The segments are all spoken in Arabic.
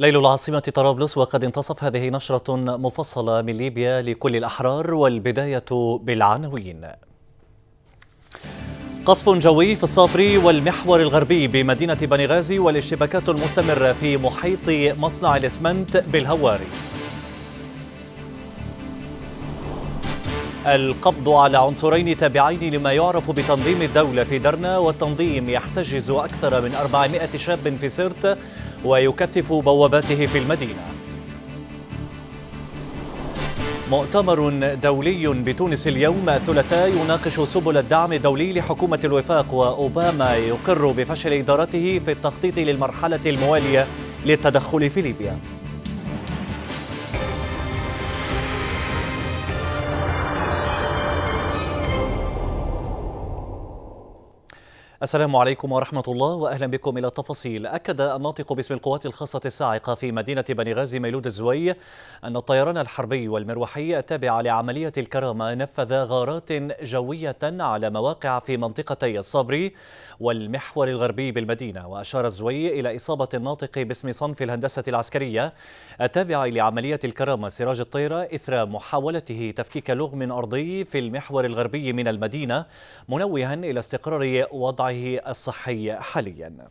ليل العاصمة طرابلس وقد انتصف هذه نشرة مفصلة من ليبيا لكل الأحرار والبداية بالعناوين قصف جوي في الصافري والمحور الغربي بمدينة بنغازي والاشتباكات المستمرة في محيط مصنع الإسمنت بالهواري القبض على عنصرين تابعين لما يعرف بتنظيم الدولة في درنا والتنظيم يحتجز أكثر من 400 شاب في سرت ويكثف بواباته في المدينة مؤتمر دولي بتونس اليوم الثلاثاء يناقش سبل الدعم الدولي لحكومة الوفاق وأوباما يقر بفشل إدارته في التخطيط للمرحلة الموالية للتدخل في ليبيا السلام عليكم ورحمة الله وأهلا بكم إلى التفاصيل أكد الناطق باسم القوات الخاصة الساعقة في مدينة بني غازي ميلود الزوي أن الطيران الحربي والمروحي التابع لعملية الكرامة نفذ غارات جوية على مواقع في منطقتي الصبري والمحور الغربي بالمدينة وأشار الزوي إلى إصابة الناطق باسم صنف الهندسة العسكرية التابع لعملية الكرامة سراج الطيرة إثر محاولته تفكيك لغم أرضي في المحور الغربي من المدينة منوها إلى استقرار وضع وضعه الصحي حاليا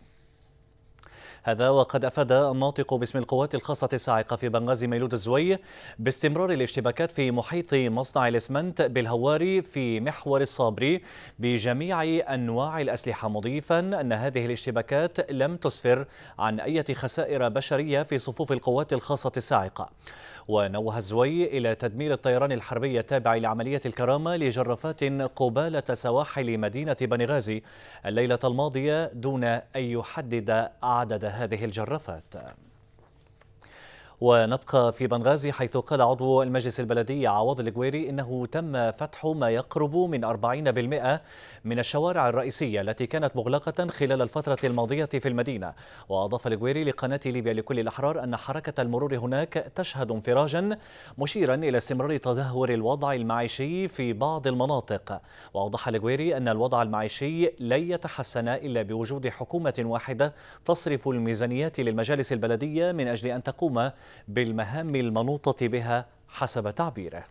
هذا وقد افاد الناطق باسم القوات الخاصه الصاعقه في بنغازي ميلود الزوي باستمرار الاشتباكات في محيط مصنع الاسمنت بالهواري في محور الصابري بجميع انواع الاسلحه مضيفا ان هذه الاشتباكات لم تسفر عن اي خسائر بشريه في صفوف القوات الخاصه الصاعقه ونوه الزوي إلى تدمير الطيران الحربي التابع لعملية الكرامة لجرافات قبالة سواحل مدينة بنغازي الليلة الماضية دون أن يحدد عدد هذه الجرافات ونبقى في بنغازي حيث قال عضو المجلس البلدي عوض الجويري انه تم فتح ما يقرب من 40% من الشوارع الرئيسيه التي كانت مغلقه خلال الفتره الماضيه في المدينه واضاف الجويري لقناه ليبيا لكل الاحرار ان حركه المرور هناك تشهد انفراجا مشيرا الى استمرار تدهور الوضع المعيشي في بعض المناطق واوضح الجويري ان الوضع المعيشي لن يتحسن الا بوجود حكومه واحده تصرف الميزانيات للمجالس البلديه من اجل ان تقوم بالمهام المنوطة بها حسب تعبيره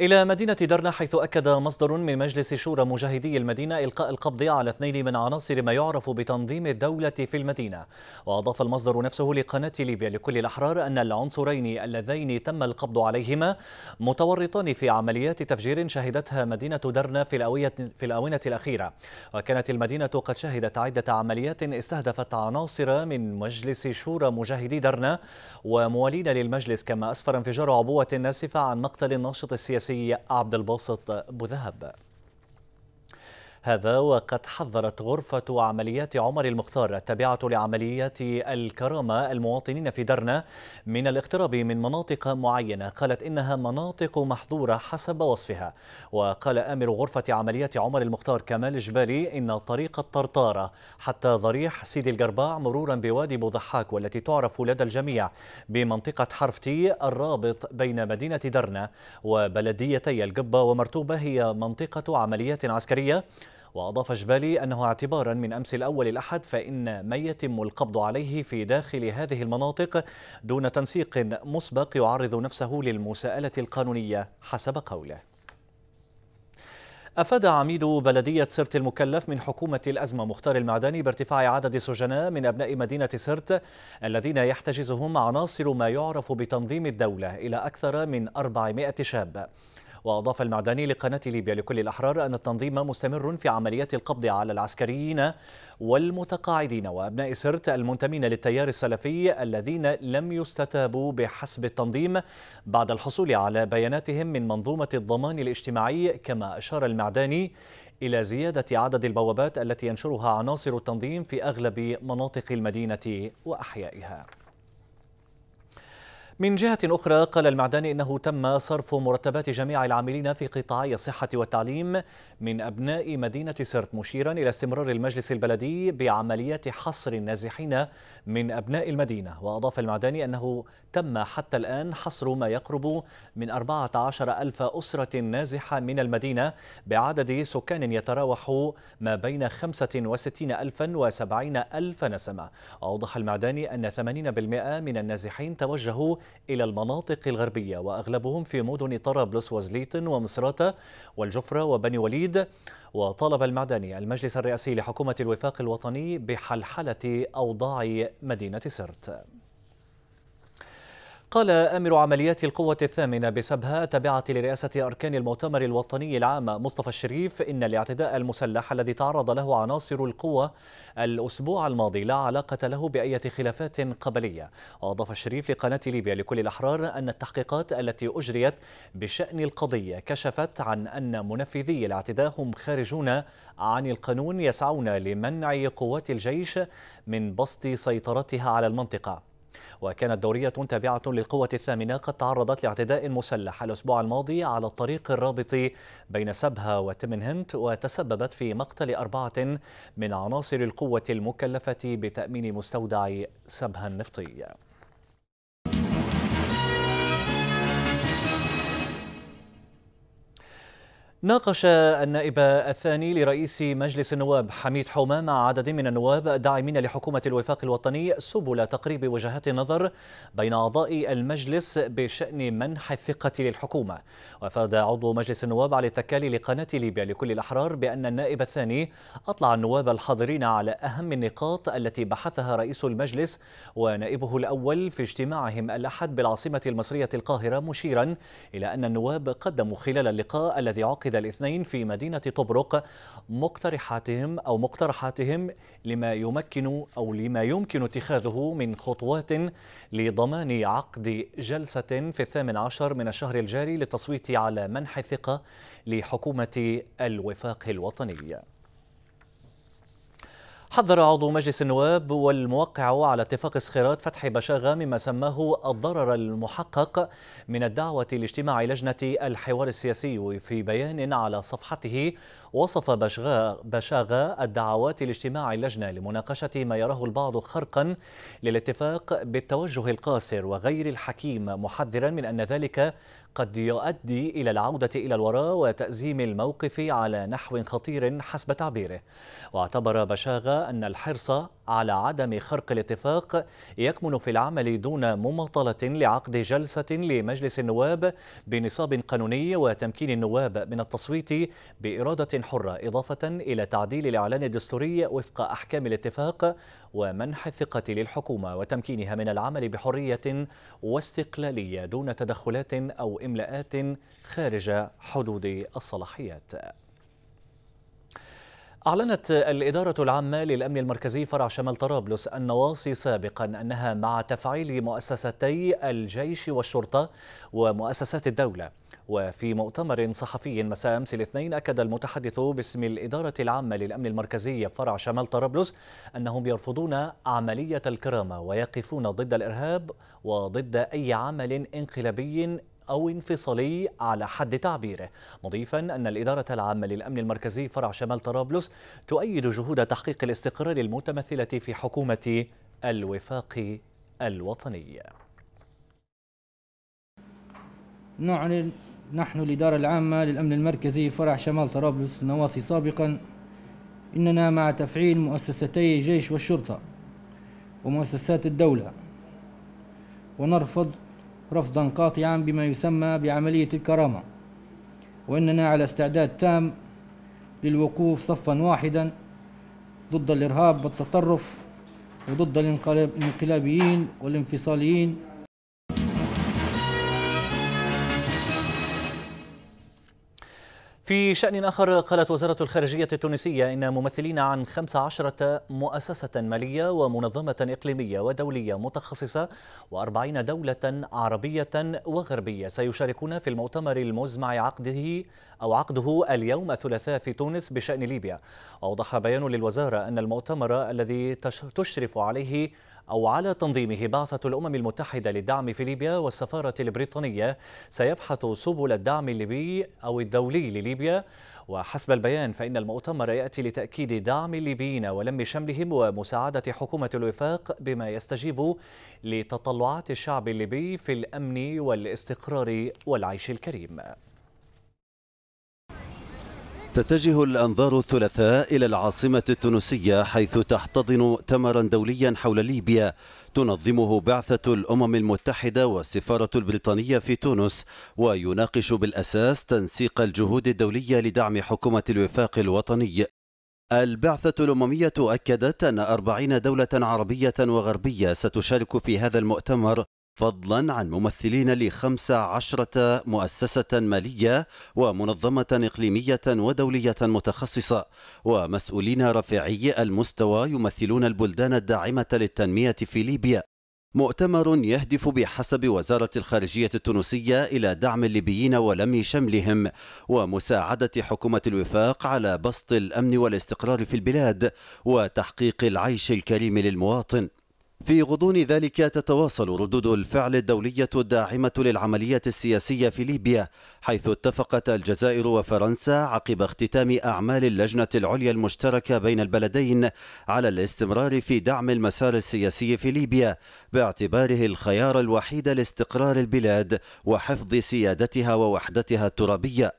إلى مدينة درنا حيث أكد مصدر من مجلس شورى مجاهدي المدينة إلقاء القبض على اثنين من عناصر ما يعرف بتنظيم الدولة في المدينة وأضاف المصدر نفسه لقناة ليبيا لكل الأحرار أن العنصرين اللذين تم القبض عليهما متورطان في عمليات تفجير شهدتها مدينة درنا في, الأوية في الآونة الأخيرة وكانت المدينة قد شهدت عدة عمليات استهدفت عناصر من مجلس شورى مجاهدي درنا وموالين للمجلس كما أسفر انفجار عبوة ناسفة عن مقتل الناشط السياسي السياسي عبد الباسط بوذهب هذا وقد حذرت غرفة عمليات عمر المختار التابعة لعمليات الكرامة المواطنين في درنا من الاقتراب من مناطق معينة قالت إنها مناطق محظورة حسب وصفها وقال آمر غرفة عمليات عمر المختار كمال جبالي إن طريق الطرطارة حتى ضريح سيدي القرباع مرورا بوادي بوضحاك والتي تعرف لدى الجميع بمنطقة حرفتي الرابط بين مدينة درنا وبلديتي القبة ومرتوبة هي منطقة عمليات عسكرية وأضاف جبالي أنه اعتبارا من أمس الأول الأحد فإن ما يتم القبض عليه في داخل هذه المناطق دون تنسيق مسبق يعرض نفسه للمساءلة القانونية حسب قوله أفاد عميد بلدية سرت المكلف من حكومة الأزمة مختار المعداني بارتفاع عدد سجناء من أبناء مدينة سرت الذين يحتجزهم عناصر ما يعرف بتنظيم الدولة إلى أكثر من 400 شاب وأضاف المعدني لقناة ليبيا لكل الأحرار أن التنظيم مستمر في عمليات القبض على العسكريين والمتقاعدين وأبناء سرت المنتمين للتيار السلفي الذين لم يستتابوا بحسب التنظيم بعد الحصول على بياناتهم من منظومة الضمان الاجتماعي كما أشار المعداني إلى زيادة عدد البوابات التي ينشرها عناصر التنظيم في أغلب مناطق المدينة وأحيائها من جهة أخرى قال المعداني إنه تم صرف مرتبات جميع العاملين في قطاعي الصحة والتعليم من أبناء مدينة سرت مشيرا إلى استمرار المجلس البلدي بعمليات حصر النازحين من أبناء المدينة وأضاف المعداني أنه تم حتى الآن حصر ما يقرب من 14 ألف أسرة نازحة من المدينة بعدد سكان يتراوح ما بين 65 ألفا و70 ألف نسمة أوضح المعداني أن 80% من النازحين توجهوا إلى المناطق الغربية وأغلبهم في مدن طرابلس وزليتن ومصراتة والجفرة وبني وليد وطالب المعدني المجلس الرئاسي لحكومة الوفاق الوطني بحلحلة أوضاع مدينة سرت قال أمر عمليات القوة الثامنة بسبها تابعة لرئاسة أركان المؤتمر الوطني العام مصطفى الشريف إن الاعتداء المسلح الذي تعرض له عناصر القوة الأسبوع الماضي لا علاقة له بأية خلافات قبلية وأضاف الشريف لقناة ليبيا لكل الأحرار أن التحقيقات التي أجريت بشأن القضية كشفت عن أن منفذي الاعتداء هم خارجون عن القانون يسعون لمنع قوات الجيش من بسط سيطرتها على المنطقة وكانت دورية تابعة للقوة الثامنة قد تعرضت لاعتداء مسلح الأسبوع الماضي على الطريق الرابط بين سبها وتمنهنت وتسببت في مقتل أربعة من عناصر القوة المكلفة بتأمين مستودع سبها النفطي ناقش النائب الثاني لرئيس مجلس النواب حميد حومة مع عدد من النواب داعمين لحكومة الوفاق الوطني سبل تقريب وجهات النظر بين أعضاء المجلس بشأن منح الثقة للحكومة وأفاد عضو مجلس النواب علي التكالي لقناة ليبيا لكل الأحرار بأن النائب الثاني أطلع النواب الحاضرين على أهم النقاط التي بحثها رئيس المجلس ونائبه الأول في اجتماعهم الأحد بالعاصمة المصرية القاهرة مشيرا إلى أن النواب قدموا خلال اللقاء الذي عقد عقد الاثنين في مدينة طبرق مقترحاتهم أو مقترحاتهم لما يمكن أو لما يمكن اتخاذه من خطوات لضمان عقد جلسة في الثامن عشر من الشهر الجاري للتصويت على منح الثقة لحكومة الوفاق الوطني حذر عضو مجلس النواب والموقع على اتفاق سخيرات فتح بشاغة مما سماه الضرر المحقق من الدعوة لاجتماع لجنة الحوار السياسي في بيان على صفحته وصف بشاغة الدعوات لاجتماع اللجنة لمناقشة ما يراه البعض خرقا للاتفاق بالتوجه القاصر وغير الحكيم محذرا من أن ذلك قد يؤدي إلى العودة إلى الوراء وتأزيم الموقف على نحو خطير حسب تعبيره واعتبر بشاغة أن الحرص على عدم خرق الاتفاق يكمن في العمل دون مماطلة لعقد جلسة لمجلس النواب بنصاب قانوني وتمكين النواب من التصويت بإرادة حرة إضافة إلى تعديل الإعلان الدستوري وفق أحكام الاتفاق ومنح الثقة للحكومة وتمكينها من العمل بحرية واستقلالية دون تدخلات أو إملاءات خارج حدود الصلاحيات أعلنت الإدارة العامة للأمن المركزي فرع شمال طرابلس النواصي سابقا أنها مع تفعيل مؤسستي الجيش والشرطة ومؤسسات الدولة وفي مؤتمر صحفي مساء أمس الاثنين أكد المتحدث باسم الإدارة العامة للأمن المركزي فرع شمال طرابلس أنهم يرفضون عملية الكرامة ويقفون ضد الإرهاب وضد أي عمل انقلابي أو انفصالي على حد تعبيره مضيفا أن الإدارة العامة للأمن المركزي فرع شمال طرابلس تؤيد جهود تحقيق الاستقرار المتمثلة في حكومة الوفاق الوطني نعلن نحن الإدارة العامة للأمن المركزي فرع شمال طرابلس النواصي سابقا إننا مع تفعيل مؤسستي الجيش والشرطة ومؤسسات الدولة ونرفض رفضا قاطعا بما يسمى بعملية الكرامة وإننا على استعداد تام للوقوف صفا واحدا ضد الإرهاب والتطرف وضد الانقلابيين والانفصاليين في شأن آخر قالت وزارة الخارجية التونسية إن ممثلين عن 15 مؤسسة مالية ومنظمة إقليمية ودولية متخصصة و40 دولة عربية وغربية سيشاركون في المؤتمر المزمع عقده أو عقده اليوم الثلاثاء في تونس بشأن ليبيا أوضح بيان للوزارة أن المؤتمر الذي تشرف عليه أو على تنظيمه بعثة الأمم المتحدة للدعم في ليبيا والسفارة البريطانية سيبحث سبل الدعم الليبي أو الدولي لليبيا وحسب البيان فإن المؤتمر يأتي لتأكيد دعم الليبيين ولم شملهم ومساعدة حكومة الوفاق بما يستجيب لتطلعات الشعب الليبي في الأمن والاستقرار والعيش الكريم تتجه الأنظار الثلاثاء إلى العاصمة التونسية حيث تحتضن مؤتمرا دوليا حول ليبيا تنظمه بعثة الأمم المتحدة والسفارة البريطانية في تونس ويناقش بالأساس تنسيق الجهود الدولية لدعم حكومة الوفاق الوطني البعثة الأممية أكدت أن أربعين دولة عربية وغربية ستشارك في هذا المؤتمر فضلا عن ممثلين لخمس عشرة مؤسسة مالية ومنظمة إقليمية ودولية متخصصة ومسؤولين رفيعي المستوى يمثلون البلدان الداعمة للتنمية في ليبيا مؤتمر يهدف بحسب وزارة الخارجية التونسية إلى دعم الليبيين ولم شملهم ومساعدة حكومة الوفاق على بسط الأمن والاستقرار في البلاد وتحقيق العيش الكريم للمواطن في غضون ذلك تتواصل ردود الفعل الدولية الداعمة للعملية السياسية في ليبيا حيث اتفقت الجزائر وفرنسا عقب اختتام أعمال اللجنة العليا المشتركة بين البلدين على الاستمرار في دعم المسار السياسي في ليبيا باعتباره الخيار الوحيد لاستقرار البلاد وحفظ سيادتها ووحدتها الترابية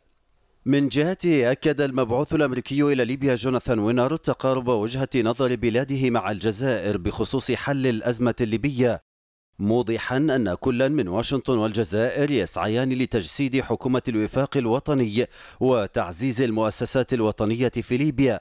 من جهته أكد المبعوث الأمريكي إلى ليبيا جوناثان وينر تقارب وجهة نظر بلاده مع الجزائر بخصوص حل الأزمة الليبية موضحا أن كلا من واشنطن والجزائر يسعيان لتجسيد حكومة الوفاق الوطني وتعزيز المؤسسات الوطنية في ليبيا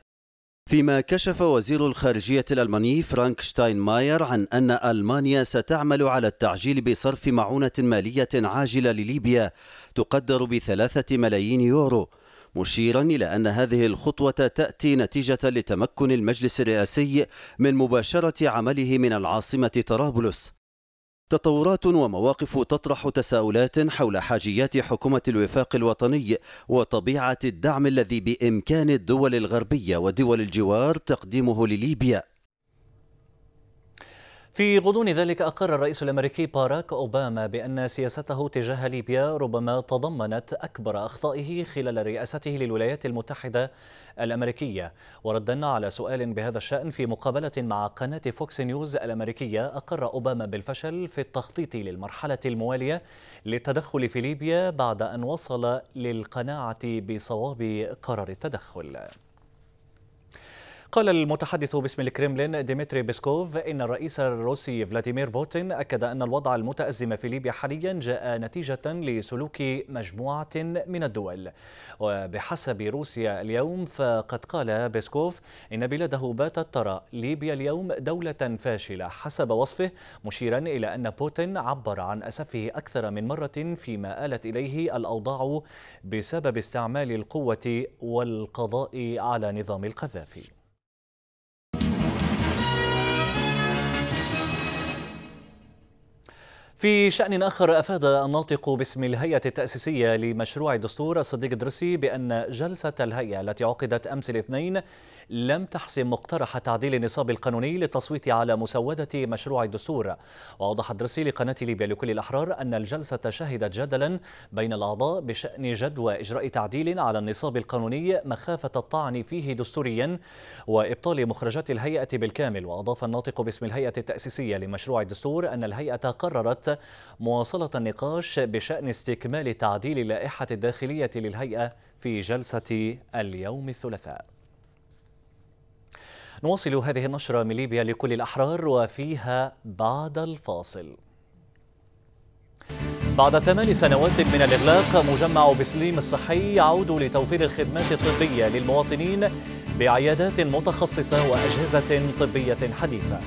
فيما كشف وزير الخارجية الألماني فرانك شتاينماير عن أن ألمانيا ستعمل على التعجيل بصرف معونة مالية عاجلة لليبيا تقدر بثلاثة ملايين يورو مشيرا إلى أن هذه الخطوة تأتي نتيجة لتمكن المجلس الرئاسي من مباشرة عمله من العاصمة طرابلس تطورات ومواقف تطرح تساؤلات حول حاجيات حكومة الوفاق الوطني وطبيعة الدعم الذي بإمكان الدول الغربية ودول الجوار تقديمه لليبيا في غضون ذلك أقر الرئيس الأمريكي باراك أوباما بأن سياسته تجاه ليبيا ربما تضمنت أكبر أخطائه خلال رئاسته للولايات المتحدة الأمريكية وردا على سؤال بهذا الشأن في مقابلة مع قناة فوكس نيوز الأمريكية أقر أوباما بالفشل في التخطيط للمرحلة الموالية للتدخل في ليبيا بعد أن وصل للقناعة بصواب قرار التدخل قال المتحدث باسم الكرملين ديمتري بيسكوف إن الرئيس الروسي فلاديمير بوتين أكد أن الوضع المتأزم في ليبيا حاليا جاء نتيجة لسلوك مجموعة من الدول وبحسب روسيا اليوم فقد قال بيسكوف إن بلاده باتت ترى ليبيا اليوم دولة فاشلة حسب وصفه مشيرا إلى أن بوتين عبر عن أسفه أكثر من مرة فيما آلت إليه الأوضاع بسبب استعمال القوة والقضاء على نظام القذافي في شأن آخر أفاد الناطق باسم الهيئة التأسيسية لمشروع الدستور الصديق الدرسي بأن جلسة الهيئة التي عقدت أمس الاثنين لم تحسم مقترح تعديل النصاب القانوني للتصويت على مسودة مشروع الدستور وأوضح الدرسي لقناة ليبيا لكل الأحرار أن الجلسة شهدت جدلا بين الأعضاء بشأن جدوى إجراء تعديل على النصاب القانوني مخافة الطعن فيه دستوريا وإبطال مخرجات الهيئة بالكامل وأضاف الناطق باسم الهيئة التأسيسية لمشروع الدستور أن الهيئة قررت مواصلة النقاش بشأن استكمال تعديل لائحة الداخلية للهيئة في جلسة اليوم الثلاثاء نواصل هذه النشرة من ليبيا لكل الأحرار وفيها بعد الفاصل بعد ثمان سنوات من الإغلاق مجمع بسليم الصحي يعود لتوفير الخدمات الطبية للمواطنين بعيادات متخصصة وأجهزة طبية حديثة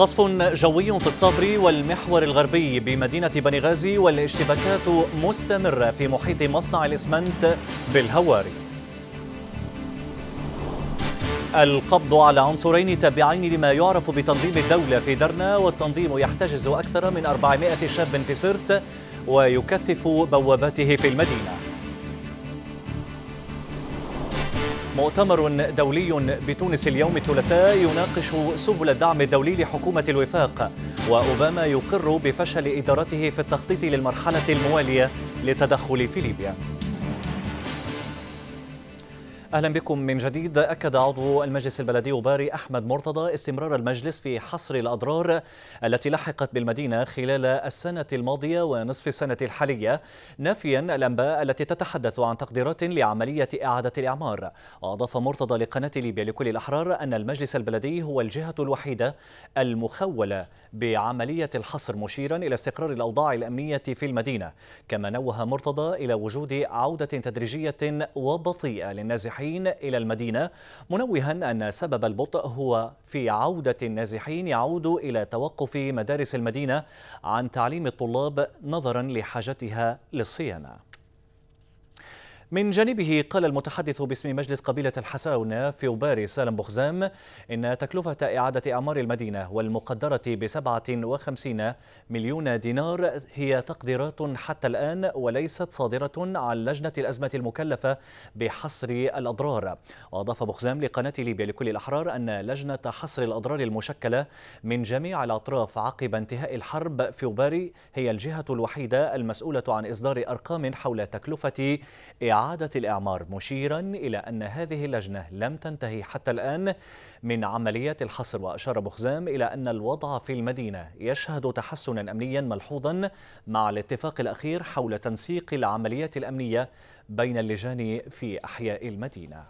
قصف جوي في الصبر والمحور الغربي بمدينة بنغازي والاشتباكات مستمرة في محيط مصنع الإسمنت بالهواري القبض على عنصرين تابعين لما يعرف بتنظيم الدولة في درنا والتنظيم يحتجز أكثر من 400 شاب في سرت ويكثف بواباته في المدينة مؤتمر دولي بتونس اليوم الثلاثاء يناقش سبل الدعم الدولي لحكومة الوفاق وأوباما يقر بفشل إدارته في التخطيط للمرحلة الموالية للتدخل في ليبيا أهلا بكم من جديد أكد عضو المجلس البلدي باري أحمد مرتضى استمرار المجلس في حصر الأضرار التي لحقت بالمدينة خلال السنة الماضية ونصف السنة الحالية نافيا الأنباء التي تتحدث عن تقديرات لعملية إعادة الإعمار وأضاف مرتضى لقناة ليبيا لكل الأحرار أن المجلس البلدي هو الجهة الوحيدة المخولة بعملية الحصر مشيرا إلى استقرار الأوضاع الأمنية في المدينة كما نوه مرتضى إلى وجود عودة تدريجية وبطيئة للنازحين النازحين إلى المدينة منوها أن سبب البطء هو في عودة النازحين يعود إلى توقف مدارس المدينة عن تعليم الطلاب نظرا لحاجتها للصيانة من جانبه قال المتحدث باسم مجلس قبيلة الحساونة في وباري سالم بخزام إن تكلفة إعادة إعمار المدينة والمقدرة ب 57 مليون دينار هي تقديرات حتى الآن وليست صادرة عن لجنة الأزمة المكلفة بحصر الأضرار وأضاف بخزام لقناة ليبيا لكل الأحرار أن لجنة حصر الأضرار المشكلة من جميع الأطراف عقب انتهاء الحرب في وباري هي الجهة الوحيدة المسؤولة عن إصدار أرقام حول تكلفة إعادة إعادة الإعمار مشيرا إلى أن هذه اللجنة لم تنتهي حتى الآن من عملية الحصر وأشار بخزام إلى أن الوضع في المدينة يشهد تحسنا أمنيا ملحوظا مع الاتفاق الأخير حول تنسيق العمليات الأمنية بين اللجان في أحياء المدينة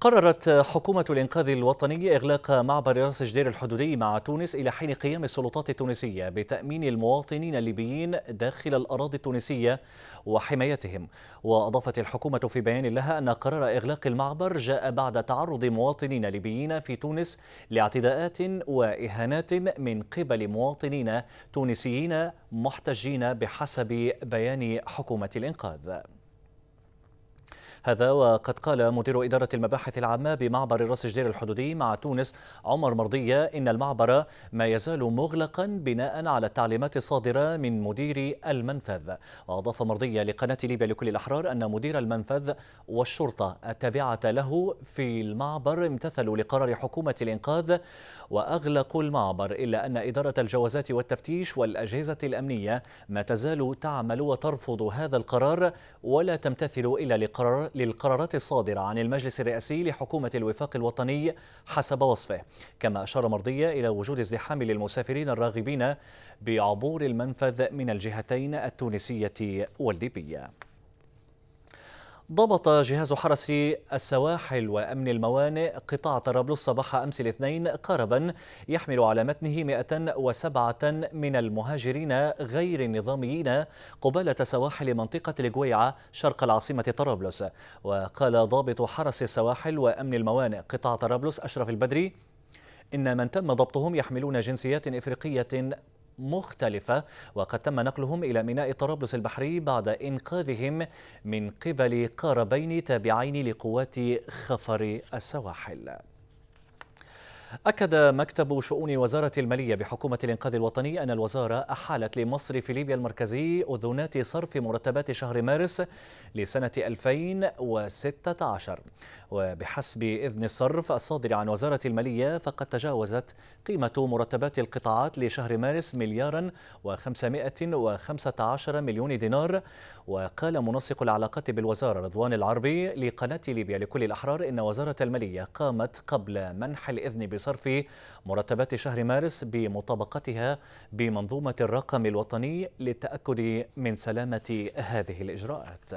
قررت حكومة الإنقاذ الوطني إغلاق معبر راس جدير الحدودي مع تونس إلى حين قيام السلطات التونسية بتأمين المواطنين الليبيين داخل الأراضي التونسية وحمايتهم وأضافت الحكومة في بيان لها أن قرار إغلاق المعبر جاء بعد تعرض مواطنين ليبيين في تونس لاعتداءات وإهانات من قبل مواطنين تونسيين محتجين بحسب بيان حكومة الإنقاذ هذا وقد قال مدير إدارة المباحث العامة بمعبر راس جدير الحدودي مع تونس عمر مرضية إن المعبر ما يزال مغلقا بناء على التعليمات الصادرة من مدير المنفذ وأضاف مرضية لقناة ليبيا لكل الأحرار أن مدير المنفذ والشرطة التابعة له في المعبر امتثلوا لقرار حكومة الإنقاذ وأغلقوا المعبر إلا أن إدارة الجوازات والتفتيش والأجهزة الأمنية ما تزال تعمل وترفض هذا القرار ولا تمتثل إلا لقرار للقرارات الصادرة عن المجلس الرئاسي لحكومة الوفاق الوطني حسب وصفه كما أشار مرضية إلى وجود ازدحام للمسافرين الراغبين بعبور المنفذ من الجهتين التونسية والليبية ضبط جهاز حرس السواحل وأمن الموانئ قطاع طرابلس صباح أمس الاثنين قاربا يحمل على متنه 107 من المهاجرين غير النظاميين قبالة سواحل منطقة الجويعة شرق العاصمة طرابلس وقال ضابط حرس السواحل وأمن الموانئ قطاع طرابلس أشرف البدري إن من تم ضبطهم يحملون جنسيات إفريقية مختلفة وقد تم نقلهم إلى ميناء طرابلس البحري بعد إنقاذهم من قبل قاربين تابعين لقوات خفر السواحل أكد مكتب شؤون وزارة المالية بحكومة الإنقاذ الوطني أن الوزارة أحالت لمصر في ليبيا المركزي أذونات صرف مرتبات شهر مارس لسنة 2016 وبحسب إذن الصرف الصادر عن وزارة المالية فقد تجاوزت قيمة مرتبات القطاعات لشهر مارس مليارا و515 مليون دينار وقال منسق العلاقات بالوزارة رضوان العربي لقناة ليبيا لكل الأحرار إن وزارة المالية قامت قبل منح الإذن بصرف مرتبات شهر مارس بمطابقتها بمنظومة الرقم الوطني للتأكد من سلامة هذه الإجراءات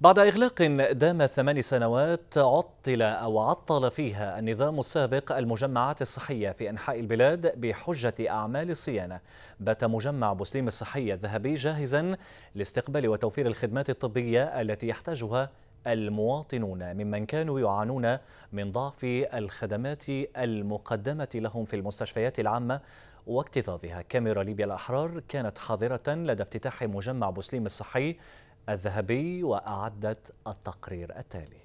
بعد إغلاق دام ثمان سنوات عطل أو عطل فيها النظام السابق المجمعات الصحية في أنحاء البلاد بحجة أعمال الصيانة بات مجمع بوسليم الصحية الذهبي جاهزا لاستقبال وتوفير الخدمات الطبية التي يحتاجها المواطنون ممن كانوا يعانون من ضعف الخدمات المقدمة لهم في المستشفيات العامة واكتظاظها كاميرا ليبيا الأحرار كانت حاضرة لدى افتتاح مجمع بوسليم الصحي الذهبي وأعدت التقرير التالي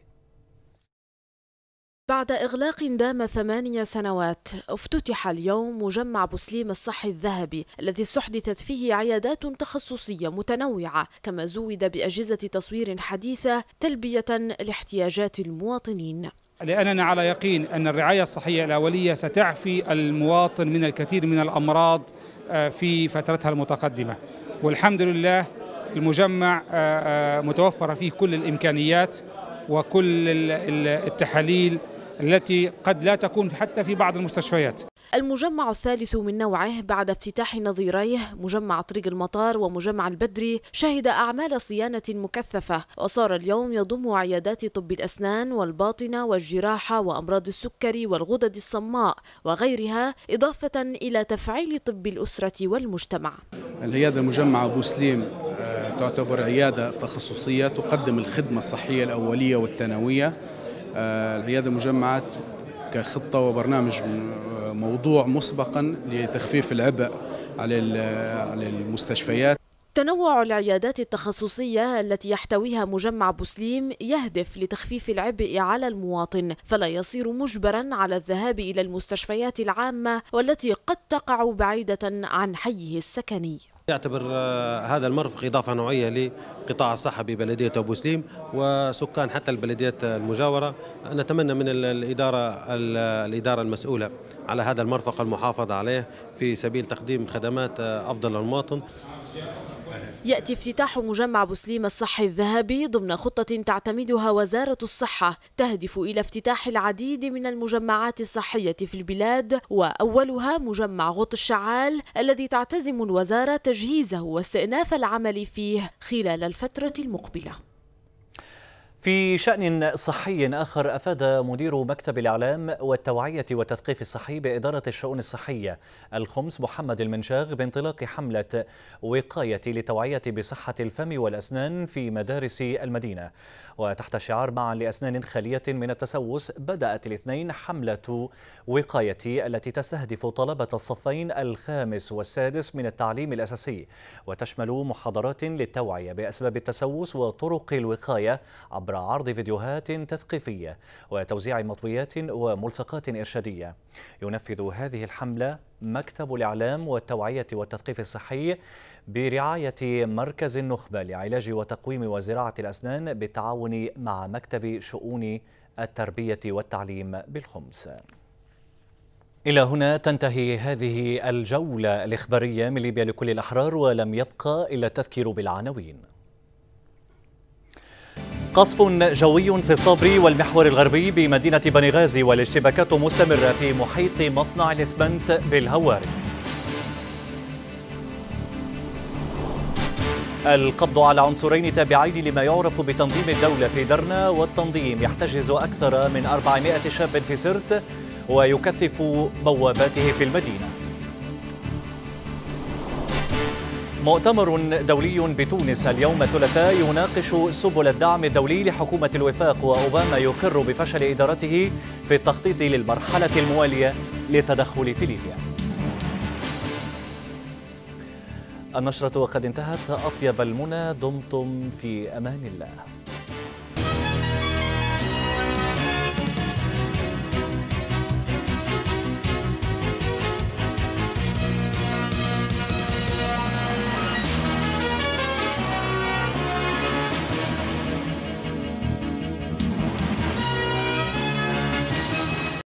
بعد إغلاق دام ثمانية سنوات افتتح اليوم مجمع بوسليم الصحي الذهبي الذي استحدثت فيه عيادات تخصصية متنوعة كما زود بأجهزة تصوير حديثة تلبية لاحتياجات المواطنين لأننا على يقين أن الرعاية الصحية الأولية ستعفي المواطن من الكثير من الأمراض آه، في فترتها المتقدمة والحمد لله المجمع آه، آه، متوفرة فيه كل الإمكانيات وكل التحاليل التي قد لا تكون حتى في بعض المستشفيات المجمع الثالث من نوعه بعد افتتاح نظيريه مجمع طريق المطار ومجمع البدري شهد أعمال صيانة مكثفة وصار اليوم يضم عيادات طب الأسنان والباطنة والجراحة وأمراض السكري والغدد الصماء وغيرها إضافة إلى تفعيل طب الأسرة والمجتمع العيادة مجمع أبو سليم آه، تعتبر عيادة تخصصية تقدم الخدمة الصحية الأولية والثانوية آه، العيادة المجمعة كخطة وبرنامج آه، موضوع مسبقا لتخفيف العبء على على المستشفيات تنوع العيادات التخصصية التي يحتويها مجمع بوسليم يهدف لتخفيف العبء على المواطن فلا يصير مجبرا على الذهاب إلى المستشفيات العامة والتي قد تقع بعيدة عن حيه السكني يعتبر آه، هذا المرفق إضافة نوعية لقطاع الصحة ببلدية أبو سليم وسكان حتى البلديات المجاورة نتمنى من الإدارة الإدارة المسؤولة على هذا المرفق المحافظة عليه في سبيل تقديم خدمات آه، أفضل للمواطن يأتي افتتاح مجمع بوسليم الصحي الذهبي ضمن خطة تعتمدها وزارة الصحة تهدف إلى افتتاح العديد من المجمعات الصحية في البلاد وأولها مجمع غط الشعال الذي تعتزم الوزارة تجهيزه واستئناف العمل فيه خلال الفترة المقبلة في شأن صحي آخر أفاد مدير مكتب الإعلام والتوعية والتثقيف الصحي بإدارة الشؤون الصحية الخمس محمد المنشاغ بانطلاق حملة وقاية للتوعية بصحة الفم والأسنان في مدارس المدينة وتحت شعار معا لأسنان خالية من التسوس بدأت الاثنين حملة وقاية التي تستهدف طلبة الصفين الخامس والسادس من التعليم الأساسي وتشمل محاضرات للتوعية بأسباب التسوس وطرق الوقاية عبر عرض فيديوهات تثقيفية وتوزيع مطويات وملصقات إرشادية ينفذ هذه الحملة مكتب الإعلام والتوعية والتثقيف الصحي برعاية مركز النخبة لعلاج وتقويم وزراعة الأسنان بالتعاون مع مكتب شؤون التربية والتعليم بالخمس إلى هنا تنتهي هذه الجولة الإخبارية من ليبيا لكل الأحرار ولم يبقى إلا التذكير بالعناوين قصف جوي في الصبري والمحور الغربي بمدينة بنغازي والاشتباكات مستمرة في محيط مصنع الإسمنت بالهواري القبض على عنصرين تابعين لما يعرف بتنظيم الدولة في درنا والتنظيم يحتجز أكثر من 400 شاب في سرت ويكثف بواباته في المدينة مؤتمر دولي بتونس اليوم الثلاثاء يناقش سبل الدعم الدولي لحكومة الوفاق وأوباما يقر بفشل إدارته في التخطيط للمرحلة الموالية للتدخل في ليبيا النشرة قد انتهت أطيب المنى دمتم في أمان الله